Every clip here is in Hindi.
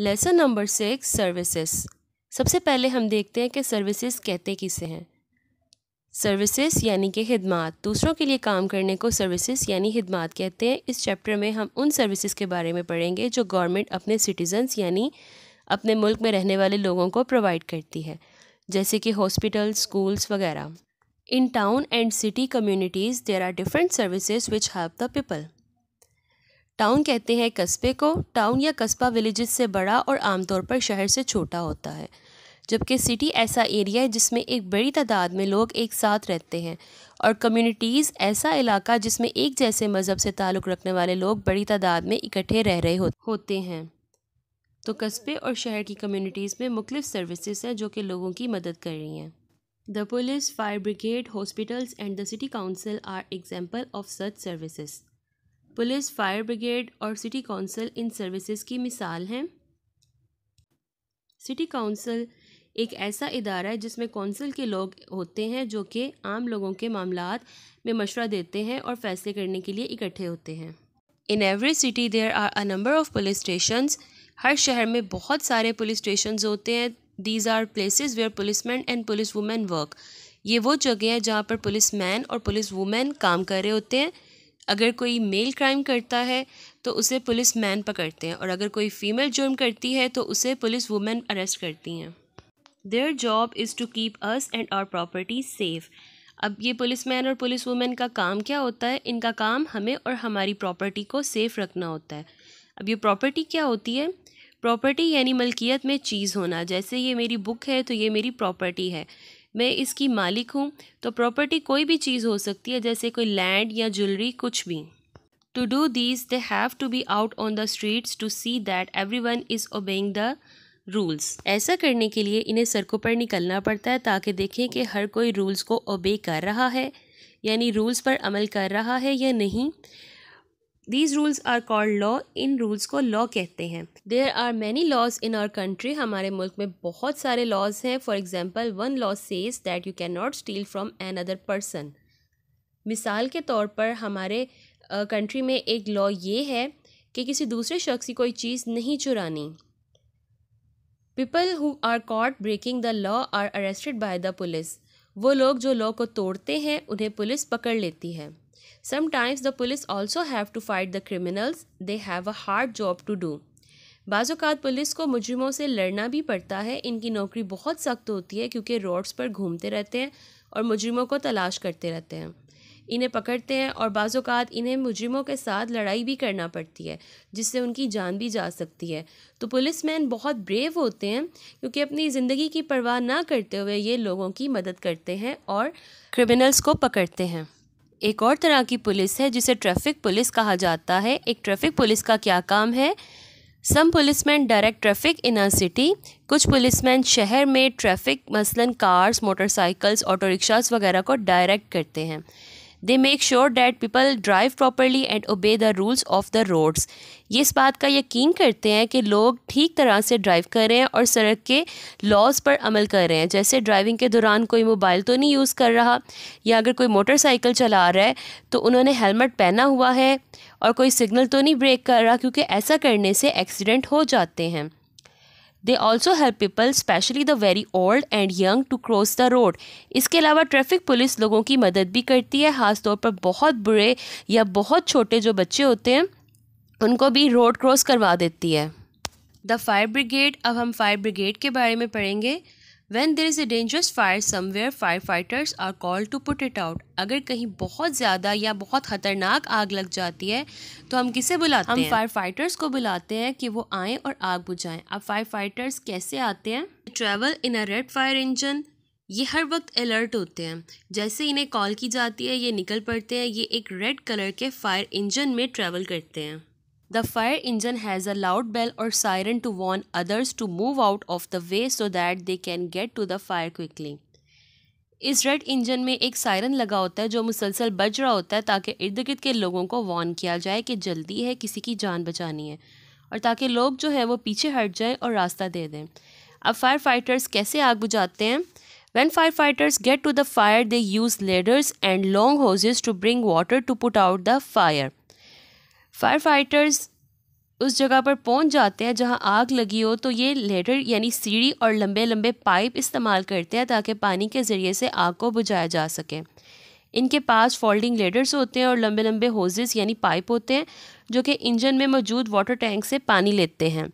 लेसन नंबर सिक्स सर्विसेज सबसे पहले हम देखते हैं कि सर्विसेज कहते किसे हैं सर्विसेज यानी कि खिदमत दूसरों के लिए काम करने को सर्विसेज यानी खदमात कहते हैं इस चैप्टर में हम उन सर्विसेज के बारे में पढ़ेंगे जो गवर्नमेंट अपने सिटीजन्स यानी अपने मुल्क में रहने वाले लोगों को प्रोवाइड करती है जैसे कि हॉस्पिटल स्कूल्स वगैरह in town and city communities there are different services which help the people town कहते हैं कस्बे को टाउन या कस्बा विलेजेस से बड़ा और आमतौर पर शहर से छोटा होता है जबकि सिटी ऐसा एरिया है जिसमें एक बड़ी तादाद में लोग एक साथ रहते हैं और कम्युनिटीज़ ऐसा इलाका जिसमें एक जैसे मज़हब से ताल्लुक़ रखने वाले लोग बड़ी तादाद में इकट्ठे रह रहे हो, होते हैं तो कस्बे और शहर की कम्युनिटीज़ में मुख्तफ सर्विसेज हैं जो कि लोगों की मदद कर रही हैं the police fire brigade hospitals and the city council are example of such services police fire brigade और सिटी काउंसिल इन सर्विसेज की मिसाल हैं सिटी काउंसिल एक ऐसा इदारा है जिसमें काउंसिल के लोग होते हैं जो कि आम लोगों के मामला में मशवरा देते हैं और फैसले करने के लिए इकट्ठे होते हैं in every city there are a number of police station हर शहर में बहुत सारे पुलिस स्टेशन होते हैं these are places where police man and police women work ये वो जगह हैं जहाँ पर पुलिस मैन और पुलिस वुमेन काम कर रहे होते हैं अगर कोई मेल क्राइम करता है तो उसे पुलिस मैन पकड़ते हैं और अगर कोई फीमेल जुर्म करती है तो उसे पुलिस वुमेन अरेस्ट करती हैं their job is to keep us and our property safe अब ये पुलिस मैन और पुलिस वुमेन का काम क्या होता है इनका काम हमें और हमारी प्रॉपर्टी को सेफ़ रखना होता है अब ये प्रॉपर्टी क्या होती है प्रॉपर्टी यानी मलकियत में चीज़ होना जैसे ये मेरी बुक है तो ये मेरी प्रॉपर्टी है मैं इसकी मालिक हूँ तो प्रॉपर्टी कोई भी चीज़ हो सकती है जैसे कोई लैंड या ज्वेलरी कुछ भी to do these they have to be out on the streets to see that every one is obeying the rules ऐसा करने के लिए इन्हें सड़कों पर निकलना पड़ता है ताकि देखें कि हर कोई रूल्स को ओबे कर रहा है यानी रूल्स पर अमल कर रहा है या नहीं these rules are called law इन रूल्स को लॉ कहते हैं there are many laws in our country हमारे मुल्क में बहुत सारे लॉज हैं for example one law says that you can not steal from another person मिसाल के तौर पर हमारे कंट्री uh, में एक लॉ ये है कि किसी दूसरे शख्स की कोई चीज़ नहीं चुरानी people who are caught breaking the law are arrested by the police वो लोग जो लॉ को तोड़ते हैं उन्हें पुलिस पकड़ लेती है sometimes the police also have to fight the criminals they have a hard job to do बाज़ात पुलिस को मुजरमों से लड़ना भी पड़ता है इनकी नौकरी बहुत सख्त होती है क्योंकि रोड्स पर घूमते रहते हैं और मुजरमों को तलाश करते रहते हैं इन्हें पकड़ते हैं और बाज़ात इन्हें मुजरमों के साथ लड़ाई भी करना पड़ती है जिससे उनकी जान भी जा सकती है तो पुलिस मैन बहुत ब्रेव होते हैं क्योंकि अपनी ज़िंदगी की परवाह ना करते हुए ये लोगों की मदद करते हैं और क्रिमिनल्स को पकड़ते हैं एक और तरह की पुलिस है जिसे ट्रैफिक पुलिस कहा जाता है एक ट्रैफिक पुलिस का क्या काम है some policeman direct traffic in a city कुछ पुलिसमैन शहर में ट्रैफिक मसलन कार्स मोटरसाइकिल्स ऑटो रिक्शाज वगैरह को डायरेक्ट करते हैं they make sure that people drive properly and obey the rules of the roads ये इस बात का यकीन करते हैं कि लोग ठीक तरह से ड्राइव कर रहे हैं और सड़क के लॉज पर अमल कर रहे हैं जैसे ड्राइविंग के दौरान कोई मोबाइल तो नहीं यूज़ कर रहा या अगर कोई मोटरसाइकिल चला रहा है तो उन्होंने हेलमेट पहना हुआ है और कोई सिग्नल तो नहीं ब्रेक कर रहा क्योंकि ऐसा करने से एक्सीडेंट हो जाते हैं they also help people specially the very old and young to cross the road इसके अलावा ट्रैफिक पुलिस लोगों की मदद भी करती है ख़ासतौर पर बहुत बुरे या बहुत छोटे जो बच्चे होते हैं उनको भी रोड क्रॉस करवा देती है द फायर ब्रिगेड अब हम फायर ब्रिगेड के बारे में पढ़ेंगे When there is a dangerous fire somewhere, firefighters are called to put it out. अगर कहीं बहुत ज़्यादा या बहुत ख़तरनाक आग लग जाती है तो हम किसे बुलाते हम हैं हम फायर फाइटर्स को बुलाते हैं कि वो आएँ और आग बुझाएं अब फायर फाइटर्स कैसे आते हैं travel in a red fire engine ये हर वक्त अलर्ट होते हैं जैसे इन्हें कॉल की जाती है ये निकल पड़ते हैं ये एक रेड कलर के फायर इंजन में ट्रैवल करते हैं the fire engine has a loud bell or siren to warn others to move out of the way so that they can get to the fire quickly इस रेड इंजन में एक सायरन लगा होता है जो मुसलसल बज रहा होता है ताकि इर्द गिर्द के लोगों को वॉर्न किया जाए कि जल्दी है किसी की जान बचानी है और ताकि लोग जो है वो पीछे हट जाएं और रास्ता दे दें अब फायर फाइटर्स कैसे आग बुझाते हैं when fire fighters get to the fire they use ladders and long hoses to bring water to put out the fire fire fighters उस जगह पर पहुंच जाते हैं जहां आग लगी हो तो ये लेडर यानी सीढ़ी और लंबे लंबे पाइप इस्तेमाल करते हैं ताकि पानी के ज़रिए से आग को बुझाया जा सके इनके पास फोल्डिंग लेडर्स होते हैं और लंबे लंबे होजेस यानी पाइप होते हैं जो कि इंजन में मौजूद वाटर टैंक से पानी लेते हैं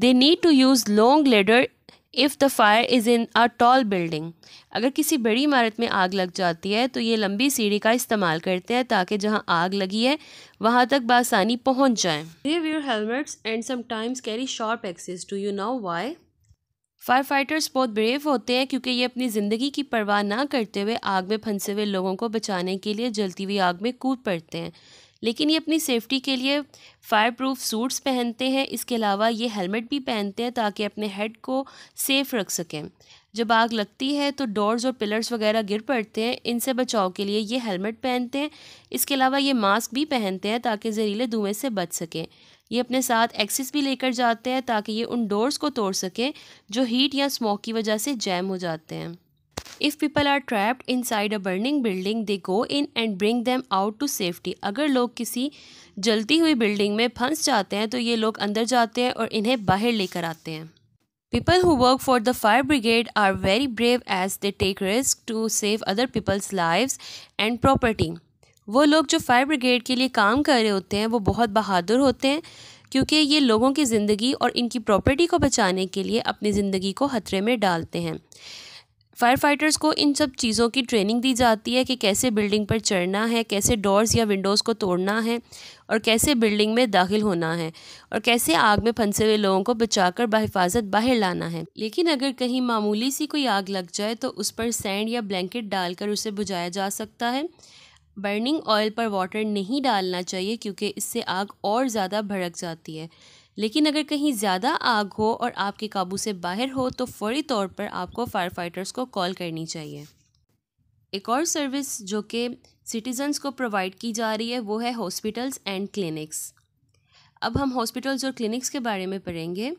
they need to use long ladder if the fire is in a tall building अगर किसी बड़ी इमारत में आग लग जाती है तो ये लंबी सीढ़ी का इस्तेमाल करते हैं ताकि जहाँ आग लगी है वहाँ तक बासानी पहुँच जाए they helmets and sometimes carry sharp axes do you know why fire fighters बहुत ब्रेव होते हैं क्योंकि ये अपनी ज़िंदगी की परवाह ना करते हुए आग में फंसे हुए लोगों को बचाने के लिए जलती हुई आग में कूद पड़ते हैं लेकिन ये अपनी सेफ्टी के लिए फायर प्रूफ सूट्स पहनते हैं इसके अलावा ये हेलमेट भी पहनते हैं ताकि अपने हेड को सेफ़ रख सकें जब आग लगती है तो डोर्स और पिलर्स वगैरह गिर पड़ते हैं इनसे बचाव के लिए ये हेलमेट पहनते हैं इसके अलावा ये मास्क भी पहनते हैं ताकि जहरीले धुएँ से बच सकें ये अपने साथ एक्सिस भी लेकर जाते हैं ताकि ये उन डोर्स को तोड़ सकें जो हीट या स्मोक की वजह से जैम हो जाते हैं if people are trapped inside a burning building they go in and bring them out to safety अगर लोग किसी जलती हुई बिल्डिंग में फंस जाते हैं तो ये लोग अंदर जाते हैं और इन्हें बाहर लेकर आते हैं people who work for the fire brigade are very brave as they take risk to save other peoples lives and property वो लोग जो फायर ब्रिगेड के लिए काम कर रहे होते हैं वो बहुत बहादुर होते हैं क्योंकि ये लोगों की ज़िंदगी और इनकी प्रॉपर्टी को बचाने के लिए अपनी ज़िंदगी को ख़तरे में डालते हैं फायर फाइटर्स को इन सब चीज़ों की ट्रेनिंग दी जाती है कि कैसे बिल्डिंग पर चढ़ना है कैसे डोर्स या विंडोज़ को तोड़ना है और कैसे बिल्डिंग में दाखिल होना है और कैसे आग में फंसे हुए लोगों को बचाकर बहिफाजत बाहर लाना है लेकिन अगर कहीं मामूली सी कोई आग लग जाए तो उस पर सैंड या ब्लैंकेट डालकर उसे बुझाया जा सकता है बर्निंग ऑयल पर वाटर नहीं डालना चाहिए क्योंकि इससे आग और ज़्यादा भड़क जाती है लेकिन अगर कहीं ज़्यादा आग हो और आपके काबू से बाहर हो तो फौरी तौर पर आपको फायर फाइटर्स को कॉल करनी चाहिए एक और सर्विस जो कि सिटीजन्स को प्रोवाइड की जा रही है वो है हॉस्पिटल्स एंड क्लिनिक्स अब हम हॉस्पिटल्स और क्लिनिक्स के बारे में पढ़ेंगे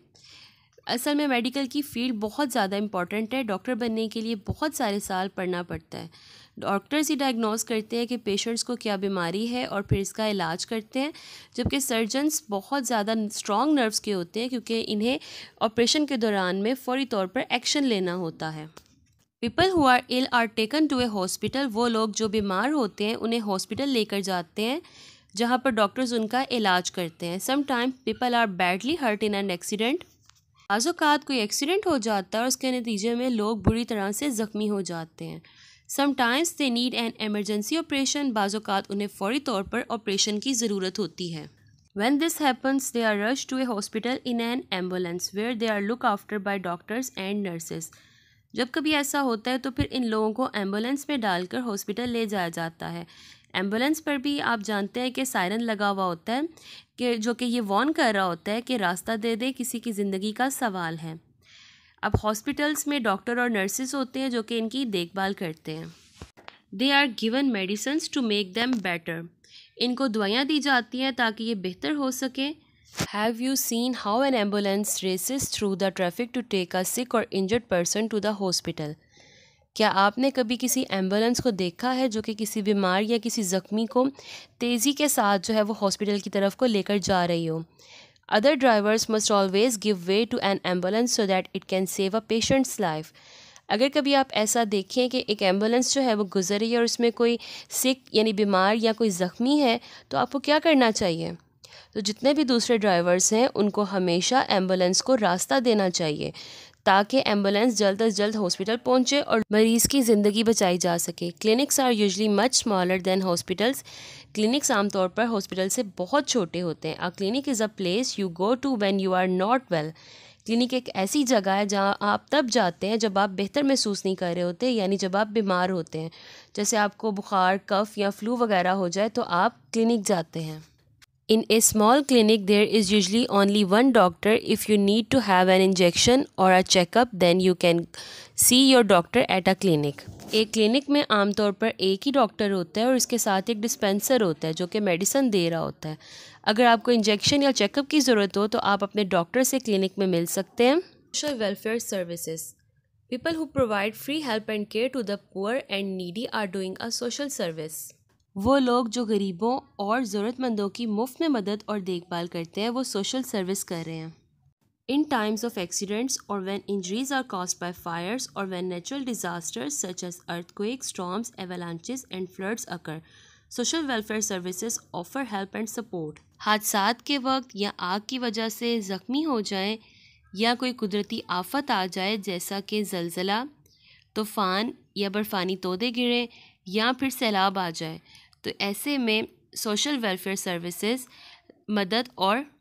असल में मेडिकल की फ़ील्ड बहुत ज़्यादा इम्पॉर्टेंट है डॉक्टर बनने के लिए बहुत सारे साल पढ़ना पड़ता है डॉक्टर्स ही डायग्नोस करते हैं कि पेशेंट्स को क्या बीमारी है और फिर इसका इलाज करते हैं जबकि सर्जन्स बहुत ज़्यादा स्ट्रॉन्ग नर्व्स के होते हैं क्योंकि इन्हें ऑपरेशन के दौरान में फौरी तौर पर एक्शन लेना होता है people who are ill are taken to a hospital वो लोग जो बीमार होते हैं उन्हें हॉस्पिटल लेकर जाते हैं जहाँ पर डॉक्टर्स उनका इलाज करते हैं sometime people are badly hurt in an accident बाज़ात कोई एक्सीडेंट हो जाता है और उसके नतीजे में लोग बुरी तरह से ज़ख्मी हो जाते हैं sometimes they need an emergency operation बाज़ात उन्हें फौरी तौर पर ऑपरेशन की ज़रूरत होती है when this happens they are rush to a hospital in an ambulance where they are look after by doctors and nurses जब कभी ऐसा होता है तो फिर इन लोगों को एम्बुलेंस में डालकर हॉस्पिटल ले जाया जाता है एम्बुलेंस पर भी आप जानते हैं कि सायरन लगा हुआ होता है कि जो कि ये वॉर्न कर रहा होता है कि रास्ता दे दे किसी की ज़िंदगी का सवाल है अब हॉस्पिटल्स में डॉक्टर और नर्सेस होते हैं जो कि इनकी देखभाल करते हैं they are given medicines to make them better इनको दवाइयाँ दी जाती हैं ताकि ये बेहतर हो सकें have you seen how an ambulance races through the traffic to take a sick or injured person to the hospital क्या आपने कभी किसी एम्बुलेंस को देखा है जो कि किसी बीमार या किसी ज़ख्मी को तेज़ी के साथ जो है वो हॉस्पिटल की तरफ को लेकर जा रही हो Other drivers must always give way to an ambulance so that it can save a patient's life. अगर कभी आप ऐसा देखें कि एक एम्बुलेंस जो है वो गुजर रही है और उसमें कोई सिक यानी बीमार या कोई ज़ख्मी है तो आपको क्या करना चाहिए तो जितने भी दूसरे ड्राइवर्स हैं उनको हमेशा एम्बुलेंस को रास्ता देना चाहिए ताकि एम्बुलेंस जल्द अज जल्द हॉस्पिटल पहुंचे और मरीज़ की ज़िंदगी बचाई जा सके clinics are usually much smaller than hospitals clinics आमतौर पर हॉस्पिटल से बहुत छोटे होते हैं a clinic is a place you go to when you are not well clinic एक ऐसी जगह है जहाँ आप तब जाते हैं जब आप बेहतर महसूस नहीं कर रहे होते यानी जब आप बीमार होते हैं जैसे आपको बुखार कफ़ या फ्लू वगैरह हो जाए तो आप क्लिनिक जाते हैं In a small clinic, there is usually only one doctor. If you need to have an injection or a checkup, then you can see your doctor at a clinic. एक क्लिनिक में आमतौर पर एक ही डॉक्टर होता है और इसके साथ एक डिस्पेंसर होता है जो कि मेडिसन दे रहा होता है अगर आपको इंजेक्शन या चेकअप की ज़रूरत हो तो आप अपने डॉक्टर से क्लिनिक में मिल सकते हैं social welfare services people who provide free help and care to the poor and needy are doing a social service वो लोग जो गरीबों और ज़रूरतमंदों की मुफ्त में मदद और देखभाल करते हैं वो सोशल सर्विस कर रहे हैं in times of accidents or when injuries are cause by fires or when natural disasters such as earthquake storms avalanches and floods occur social welfare services offer help and support हादसा के वक्त या आग की वजह से ज़ख्मी हो जाए या कोई कुदरती आफत आ जाए जैसा कि जलजिला तूफ़ान या बर्फ़ानी तोदे गिरे या फिर सैलाब आ जाए तो ऐसे में सोशल वेलफेयर सर्विसेज मदद और